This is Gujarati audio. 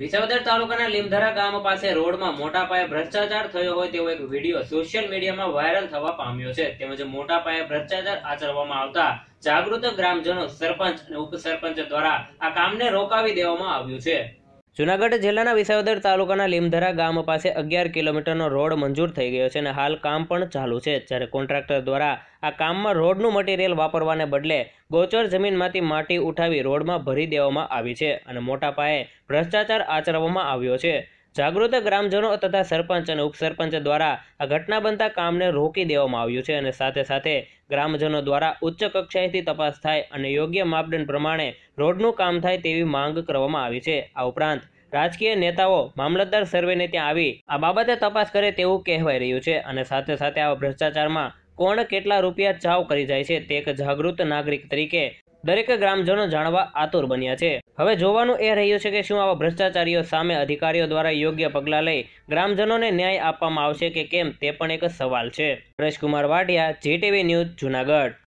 વિસાવદર તાલુકાના લીમધરા ગામ પાસે રોડમાં મોટા પાયે ભ્રષ્ટાચાર થયો હોય તેવો એક વિડીયો સોશિયલ મીડિયામાં વાયરલ થવા પામ્યો છે તેમજ મોટા પાયે ભ્રષ્ટાચાર આચરવામાં આવતા જાગૃત ગ્રામજનો સરપંચ અને ઉપસરપંચ દ્વારા આ કામને રોકાવી દેવામાં આવ્યું છે જૂનાગઢ જિલ્લાના વિસાવદર તાલુકાના લીમધરા ગામ પાસે અગિયાર કિલોમીટરનો રોડ મંજૂર થઈ ગયો છે અને હાલ કામ પણ ચાલુ છે જ્યારે કોન્ટ્રાક્ટર દ્વારા આ કામમાં રોડનું મટીરિયલ વાપરવાને બદલે ગોચર જમીનમાંથી માટી ઉઠાવી રોડમાં ભરી દેવામાં આવી છે અને મોટા પાયે ભ્રષ્ટાચાર આચરવામાં આવ્યો છે જાગૃત ગ્રામજનો તથા સરપંચ અને ઉપસરપંચ દ્વારા આ ઘટના બનતા કામને રોકી દેવામાં આવ્યું છે અને સાથે સાથે ગ્રામજનો દ્વારા ઉચ્ચ કક્ષાએથી તપાસ થાય અને યોગ્ય માપદંડ પ્રમાણે રોડનું કામ થાય તેવી માંગ કરવામાં આવી છે આ ઉપરાંત રાજકીય નેતાઓ મામલતદાર સર્વેને ત્યાં આવી આ બાબતે તપાસ કરે તેવું કહેવાઈ રહ્યું છે અને સાથે સાથે આવા ભ્રષ્ટાચારમાં કોણ કેટલા રૂપિયા ચાવ કરી જાય છે તે એક જાગૃત નાગરિક તરીકે દરેક ગ્રામજનો જાણવા આતુર બન્યા છે હવે જોવાનું એ રહ્યું છે કે શું આવા ભ્રષ્ટાચારીઓ સામે અધિકારીઓ દ્વારા યોગ્ય પગલાં લઈ ગ્રામજનોને ન્યાય આપવામાં આવશે કે કેમ તે પણ એક સવાલ છે પરેશકુમાર વાઢિયા જીટીવી ન્યૂઝ જુનાગઢ